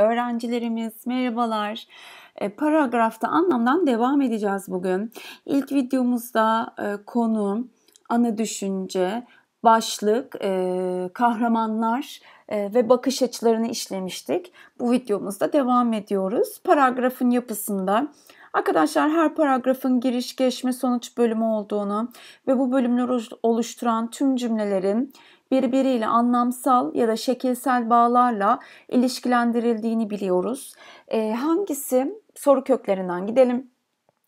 öğrencilerimiz merhabalar. E, paragrafta anlamdan devam edeceğiz bugün. İlk videomuzda e, konu, ana düşünce, başlık, e, kahramanlar ve bakış açılarını işlemiştik. Bu videomuzda devam ediyoruz. Paragrafın yapısında Arkadaşlar her paragrafın giriş, geçme, sonuç bölümü olduğunu ve bu bölümleri oluşturan tüm cümlelerin birbiriyle anlamsal ya da şekilsel bağlarla ilişkilendirildiğini biliyoruz. E, hangisi soru köklerinden gidelim.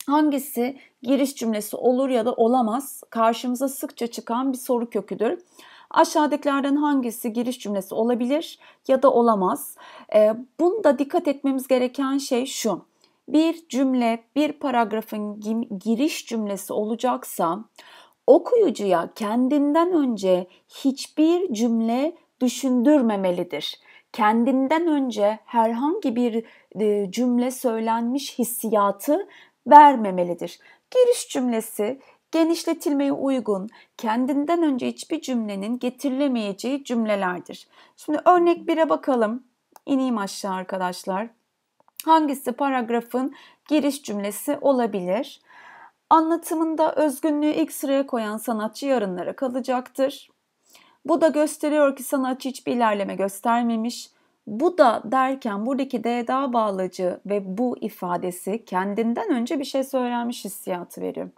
Hangisi giriş cümlesi olur ya da olamaz karşımıza sıkça çıkan bir soru köküdür. Aşağıdakilerden hangisi giriş cümlesi olabilir ya da olamaz? E, bunda dikkat etmemiz gereken şey şu. Bir cümle, bir paragrafın giriş cümlesi olacaksa okuyucuya kendinden önce hiçbir cümle düşündürmemelidir. Kendinden önce herhangi bir e, cümle söylenmiş hissiyatı vermemelidir. Giriş cümlesi genişletilmeye uygun, kendinden önce hiçbir cümlenin getirilemeyeceği cümlelerdir. Şimdi örnek 1'e bakalım. İneyim aşağı arkadaşlar. Hangisi paragrafın giriş cümlesi olabilir? Anlatımında özgünlüğü ilk sıraya koyan sanatçı yarınlara kalacaktır. Bu da gösteriyor ki sanatçı hiçbir ilerleme göstermemiş. Bu da derken buradaki D'da bağlacı ve bu ifadesi kendinden önce bir şey söylenmiş hissiyatı veriyor.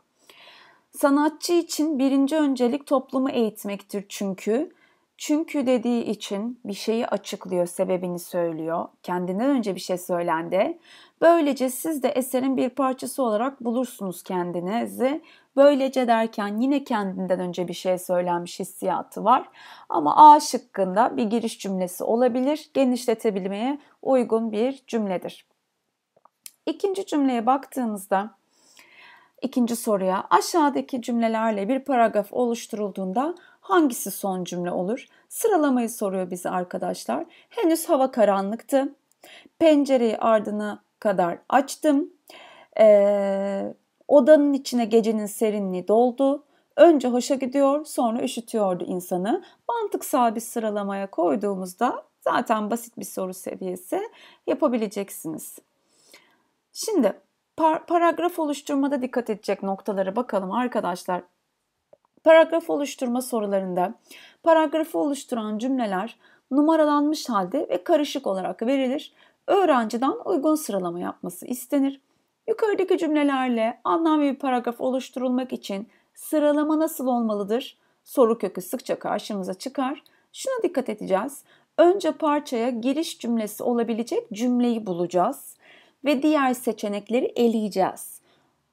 Sanatçı için birinci öncelik toplumu eğitmektir çünkü çünkü dediği için bir şeyi açıklıyor, sebebini söylüyor. Kendinden önce bir şey söylendi. Böylece siz de eserin bir parçası olarak bulursunuz kendinizi. Böylece derken yine kendinden önce bir şey söylenmiş hissiyatı var. Ama A şıkkında bir giriş cümlesi olabilir. Genişletebilmeye uygun bir cümledir. İkinci cümleye baktığımızda ikinci soruya aşağıdaki cümlelerle bir paragraf oluşturulduğunda hangisi son cümle olur? Sıralamayı soruyor bize arkadaşlar. Henüz hava karanlıktı. Pencereyi ardına kadar açtım. Ee, odanın içine gecenin serinliği doldu. Önce hoşa gidiyor, sonra üşütüyordu insanı. Mantıksal bir sıralamaya koyduğumuzda zaten basit bir soru seviyesi yapabileceksiniz. Şimdi par paragraf oluşturmada dikkat edecek noktalara bakalım arkadaşlar. Paragraf oluşturma sorularında paragrafı oluşturan cümleler numaralanmış halde ve karışık olarak verilir. Öğrenciden uygun sıralama yapması istenir. Yukarıdaki cümlelerle anlam bir paragraf oluşturulmak için sıralama nasıl olmalıdır? Soru kökü sıkça karşımıza çıkar. Şuna dikkat edeceğiz. Önce parçaya giriş cümlesi olabilecek cümleyi bulacağız ve diğer seçenekleri eleyeceğiz.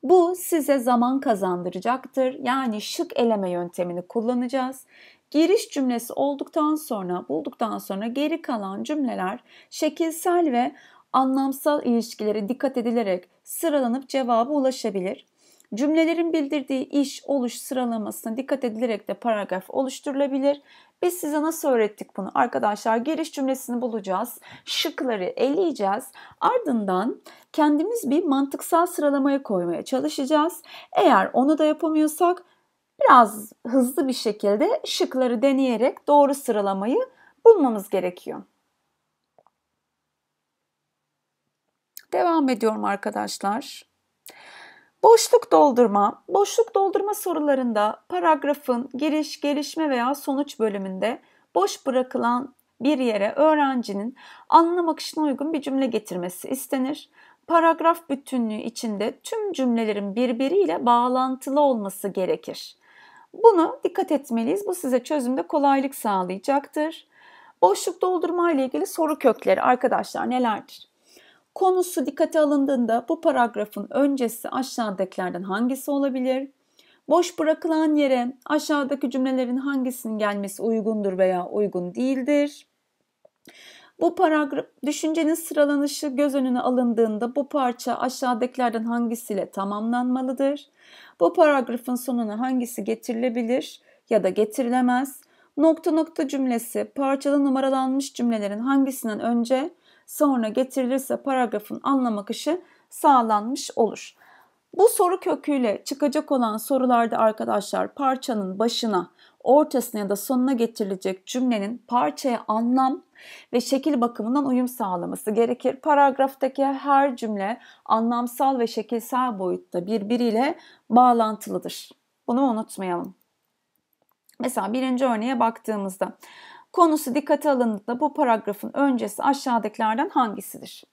Bu size zaman kazandıracaktır. Yani şık eleme yöntemini kullanacağız. Giriş cümlesi olduktan sonra, bulduktan sonra geri kalan cümleler şekilsel ve anlamsal ilişkilere dikkat edilerek sıralanıp cevaba ulaşabilir. Cümlelerin bildirdiği iş, oluş sıralamasına dikkat edilerek de paragraf oluşturulabilir. Biz size nasıl öğrettik bunu? Arkadaşlar giriş cümlesini bulacağız. Şıkları eleyeceğiz. Ardından kendimiz bir mantıksal sıralamaya koymaya çalışacağız. Eğer onu da yapamıyorsak biraz hızlı bir şekilde şıkları deneyerek doğru sıralamayı bulmamız gerekiyor. Devam ediyorum arkadaşlar. Boşluk doldurma. Boşluk doldurma sorularında paragrafın giriş, gelişme veya sonuç bölümünde boş bırakılan bir yere öğrencinin anlam akışına uygun bir cümle getirmesi istenir. Paragraf bütünlüğü içinde tüm cümlelerin birbiriyle bağlantılı olması gerekir. Bunu dikkat etmeliyiz. Bu size çözümde kolaylık sağlayacaktır. Boşluk doldurma ile ilgili soru kökleri arkadaşlar nelerdir? Konusu dikkate alındığında bu paragrafın öncesi aşağıdakilerden hangisi olabilir? Boş bırakılan yere aşağıdaki cümlelerin hangisinin gelmesi uygundur veya uygun değildir? Bu paragraf düşüncenin sıralanışı göz önüne alındığında bu parça aşağıdakilerden hangisiyle tamamlanmalıdır? Bu paragrafın sonuna hangisi getirilebilir ya da getirilemez? Nokta nokta cümlesi parçalı numaralanmış cümlelerin hangisinden önce sonra getirilirse paragrafın anlam akışı sağlanmış olur. Bu soru köküyle çıkacak olan sorularda arkadaşlar parçanın başına, ortasına ya da sonuna getirilecek cümlenin parçaya anlam ve şekil bakımından uyum sağlaması gerekir. Paragraftaki her cümle anlamsal ve şekilsel boyutta birbiriyle bağlantılıdır. Bunu unutmayalım. Mesela birinci örneğe baktığımızda Konusu dikkate alındığında bu paragrafın öncesi aşağıdakilerden hangisidir?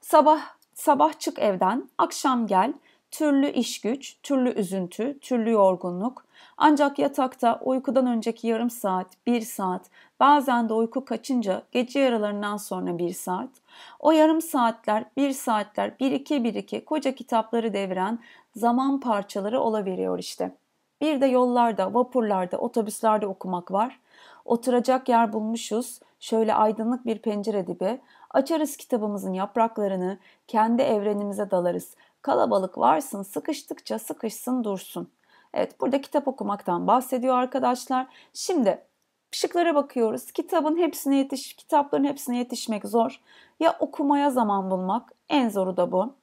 Sabah sabah çık evden, akşam gel, türlü iş güç, türlü üzüntü, türlü yorgunluk. Ancak yatakta uykudan önceki yarım saat, bir saat, bazen de uyku kaçınca gece yaralarından sonra bir saat. O yarım saatler, bir saatler, bir iki bir iki koca kitapları deviren zaman parçaları olabiliyor işte. Bir de yollarda, vapurlarda, otobüslerde okumak var. Oturacak yer bulmuşuz. Şöyle aydınlık bir pencere dibi. Açarız kitabımızın yapraklarını, kendi evrenimize dalarız. Kalabalık varsın, sıkıştıkça sıkışsın dursun. Evet, burada kitap okumaktan bahsediyor arkadaşlar. Şimdi şıklara bakıyoruz. Kitabın hepsine yetiş, kitapların hepsine yetişmek zor. Ya okumaya zaman bulmak, en zoru da bu.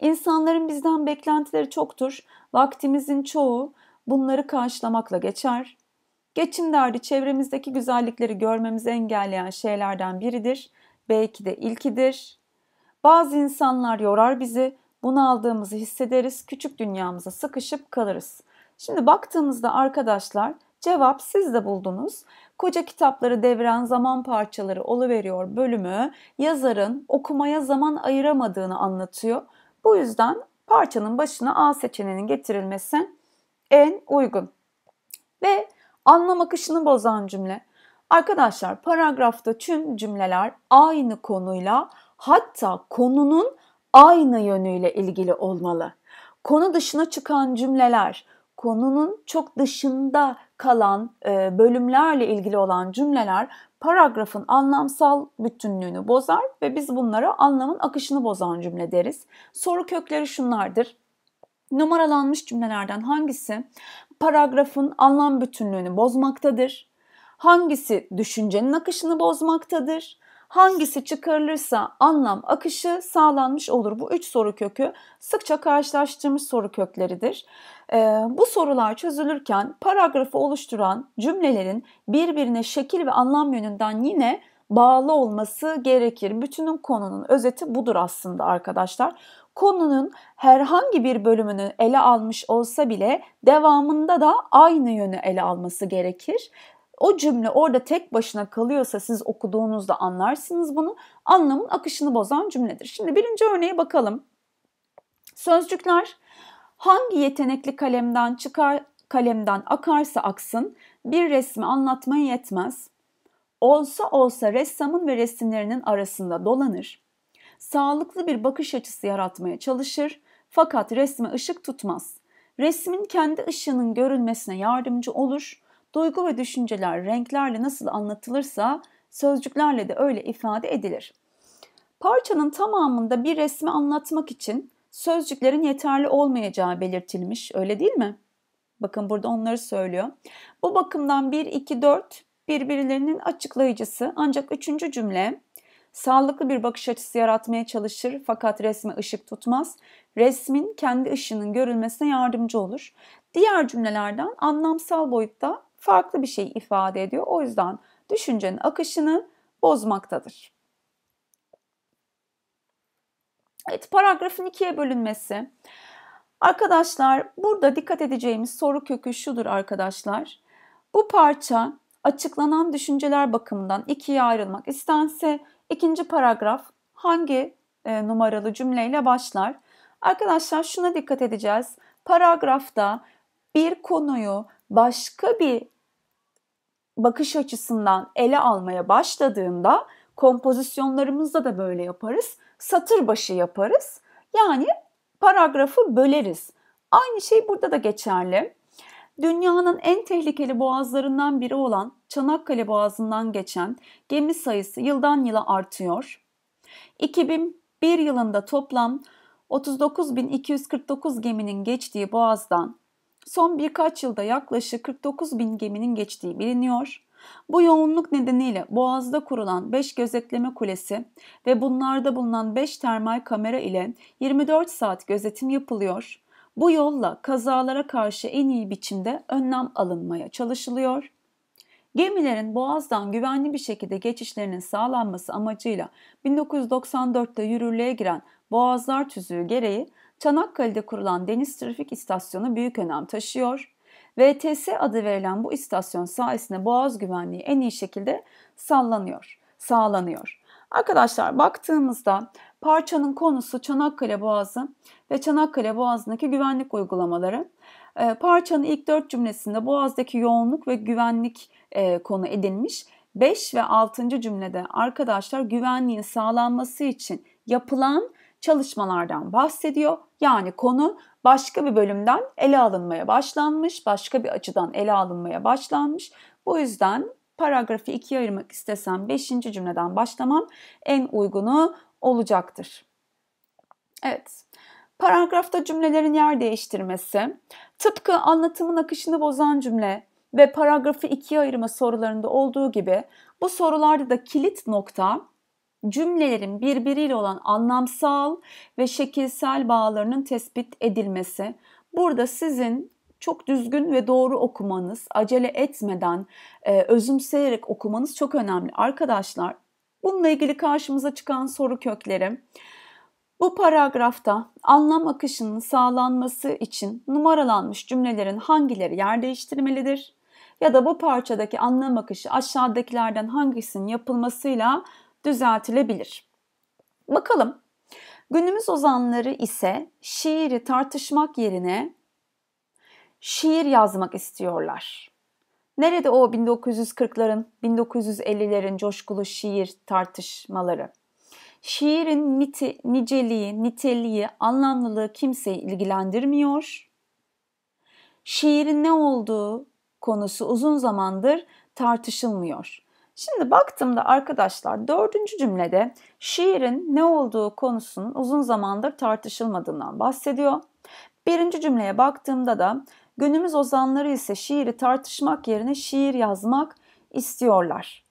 İnsanların bizden beklentileri çoktur. Vaktimizin çoğu bunları karşılamakla geçer. Geçim derdi çevremizdeki güzellikleri görmemizi engelleyen şeylerden biridir. Belki de ilkidir. Bazı insanlar yorar bizi, bunaldığımızı hissederiz, küçük dünyamıza sıkışıp kalırız. Şimdi baktığımızda arkadaşlar Cevap siz de buldunuz. Koca kitapları deviren zaman parçaları oluveriyor bölümü yazarın okumaya zaman ayıramadığını anlatıyor. Bu yüzden parçanın başına A seçeneğinin getirilmesi en uygun. Ve Anlam akışını bozan cümle. Arkadaşlar paragrafta tüm cümleler aynı konuyla hatta konunun aynı yönüyle ilgili olmalı. Konu dışına çıkan cümleler, konunun çok dışında kalan e, bölümlerle ilgili olan cümleler paragrafın anlamsal bütünlüğünü bozar ve biz bunlara anlamın akışını bozan cümle deriz. Soru kökleri şunlardır numaralanmış cümlelerden hangisi paragrafın anlam bütünlüğünü bozmaktadır? Hangisi düşüncenin akışını bozmaktadır? Hangisi çıkarılırsa anlam akışı sağlanmış olur. Bu üç soru kökü sıkça karşılaştığımız soru kökleridir. Ee, bu sorular çözülürken paragrafı oluşturan cümlelerin birbirine şekil ve anlam yönünden yine bağlı olması gerekir. Bütünün konunun özeti budur aslında arkadaşlar konunun herhangi bir bölümünü ele almış olsa bile devamında da aynı yönü ele alması gerekir. O cümle orada tek başına kalıyorsa siz okuduğunuzda anlarsınız bunu. Anlamın akışını bozan cümledir. Şimdi birinci örneğe bakalım. Sözcükler hangi yetenekli kalemden çıkar kalemden akarsa aksın bir resmi anlatmaya yetmez. Olsa olsa ressamın ve resimlerinin arasında dolanır sağlıklı bir bakış açısı yaratmaya çalışır fakat resme ışık tutmaz. Resmin kendi ışığının görünmesine yardımcı olur. Duygu ve düşünceler renklerle nasıl anlatılırsa sözcüklerle de öyle ifade edilir. Parçanın tamamında bir resmi anlatmak için sözcüklerin yeterli olmayacağı belirtilmiş, öyle değil mi? Bakın burada onları söylüyor. Bu bakımdan 1, 2, 4 birbirlerinin açıklayıcısı ancak üçüncü cümle Sağlıklı bir bakış açısı yaratmaya çalışır fakat resme ışık tutmaz. Resmin kendi ışığının görülmesine yardımcı olur. Diğer cümlelerden anlamsal boyutta farklı bir şey ifade ediyor. O yüzden düşüncenin akışını bozmaktadır. Evet, paragrafın ikiye bölünmesi. Arkadaşlar burada dikkat edeceğimiz soru kökü şudur arkadaşlar. Bu parça açıklanan düşünceler bakımından ikiye ayrılmak istense İkinci paragraf hangi e, numaralı cümleyle başlar? Arkadaşlar şuna dikkat edeceğiz. Paragrafta bir konuyu başka bir bakış açısından ele almaya başladığında kompozisyonlarımızda da böyle yaparız. Satır başı yaparız. Yani paragrafı böleriz. Aynı şey burada da geçerli dünyanın en tehlikeli boğazlarından biri olan Çanakkale Boğazı'ndan geçen gemi sayısı yıldan yıla artıyor. 2001 yılında toplam 39.249 geminin geçtiği boğazdan son birkaç yılda yaklaşık 49.000 geminin geçtiği biliniyor. Bu yoğunluk nedeniyle Boğaz'da kurulan 5 gözetleme kulesi ve bunlarda bulunan 5 termal kamera ile 24 saat gözetim yapılıyor. Bu yolla kazalara karşı en iyi biçimde önlem alınmaya çalışılıyor. Gemilerin boğazdan güvenli bir şekilde geçişlerinin sağlanması amacıyla 1994'te yürürlüğe giren Boğazlar Tüzüğü gereği Çanakkale'de kurulan Deniz Trafik İstasyonu büyük önem taşıyor. VTS adı verilen bu istasyon sayesinde boğaz güvenliği en iyi şekilde sallanıyor, sağlanıyor. Arkadaşlar baktığımızda parçanın konusu Çanakkale Boğazı ve Çanakkale Boğazı'ndaki güvenlik uygulamaları. Ee, parçanın ilk dört cümlesinde Boğaz'daki yoğunluk ve güvenlik e, konu edilmiş. 5 ve 6. cümlede arkadaşlar güvenliğin sağlanması için yapılan çalışmalardan bahsediyor. Yani konu başka bir bölümden ele alınmaya başlanmış, başka bir açıdan ele alınmaya başlanmış. Bu yüzden paragrafı ikiye ayırmak istesem 5. cümleden başlamam en uygunu olacaktır. Evet. Paragrafta cümlelerin yer değiştirmesi, tıpkı anlatımın akışını bozan cümle ve paragrafı ikiye ayırma sorularında olduğu gibi bu sorularda da kilit nokta cümlelerin birbiriyle olan anlamsal ve şekilsel bağlarının tespit edilmesi. Burada sizin çok düzgün ve doğru okumanız, acele etmeden, e, özümseyerek okumanız çok önemli. Arkadaşlar bununla ilgili karşımıza çıkan soru kökleri. Bu paragrafta anlam akışının sağlanması için numaralanmış cümlelerin hangileri yer değiştirmelidir? Ya da bu parçadaki anlam akışı aşağıdakilerden hangisinin yapılmasıyla düzeltilebilir? Bakalım. Günümüz ozanları ise şiiri tartışmak yerine şiir yazmak istiyorlar. Nerede o 1940'ların, 1950'lerin coşkulu şiir tartışmaları? Şiirin niti, niceliği, niteliği, anlamlılığı kimseyi ilgilendirmiyor. Şiirin ne olduğu konusu uzun zamandır tartışılmıyor. Şimdi baktığımda arkadaşlar dördüncü cümlede şiirin ne olduğu konusunun uzun zamandır tartışılmadığından bahsediyor. Birinci cümleye baktığımda da Günümüz ozanları ise şiiri tartışmak yerine şiir yazmak istiyorlar.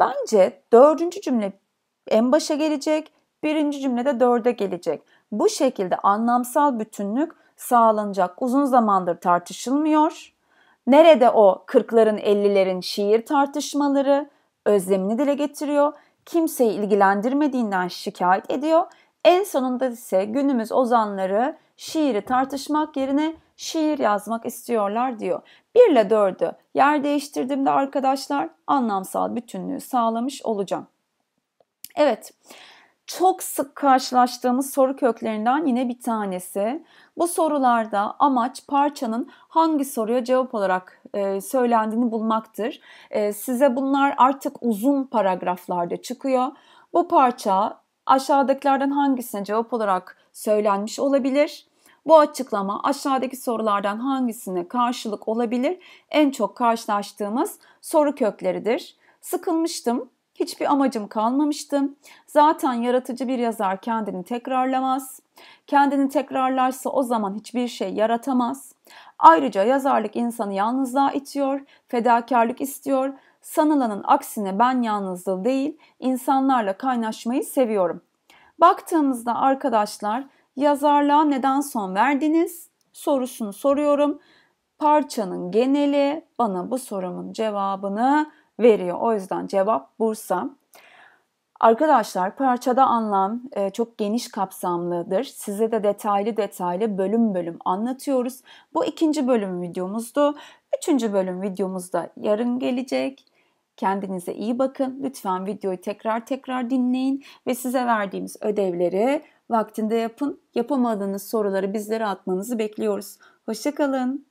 Bence dördüncü cümle en başa gelecek, birinci cümle de dörde gelecek. Bu şekilde anlamsal bütünlük sağlanacak. Uzun zamandır tartışılmıyor. Nerede o kırkların, ellilerin şiir tartışmaları özlemini dile getiriyor. Kimseyi ilgilendirmediğinden şikayet ediyor. En sonunda ise günümüz ozanları şiiri tartışmak yerine şiir yazmak istiyorlar diyor. 1 ile 4'ü yer değiştirdiğimde arkadaşlar anlamsal bütünlüğü sağlamış olacağım. Evet çok sık karşılaştığımız soru köklerinden yine bir tanesi. Bu sorularda amaç parçanın hangi soruya cevap olarak e, söylendiğini bulmaktır. E, size bunlar artık uzun paragraflarda çıkıyor. Bu parça aşağıdakilerden hangisine cevap olarak söylenmiş olabilir? Bu açıklama aşağıdaki sorulardan hangisine karşılık olabilir? En çok karşılaştığımız soru kökleridir. Sıkılmıştım, hiçbir amacım kalmamıştı. Zaten yaratıcı bir yazar kendini tekrarlamaz. Kendini tekrarlarsa o zaman hiçbir şey yaratamaz. Ayrıca yazarlık insanı yalnızlığa itiyor, fedakarlık istiyor. Sanılanın aksine ben yalnızlığı değil, insanlarla kaynaşmayı seviyorum. Baktığımızda arkadaşlar yazarlığa neden son verdiniz sorusunu soruyorum. Parçanın geneli bana bu sorumun cevabını veriyor. O yüzden cevap Bursa. Arkadaşlar parçada anlam e, çok geniş kapsamlıdır. Size de detaylı detaylı bölüm bölüm anlatıyoruz. Bu ikinci bölüm videomuzdu. Üçüncü bölüm videomuzda yarın gelecek. Kendinize iyi bakın. Lütfen videoyu tekrar tekrar dinleyin ve size verdiğimiz ödevleri Vaktinde yapın, yapamadığınız soruları bizlere atmanızı bekliyoruz. Hoşçakalın.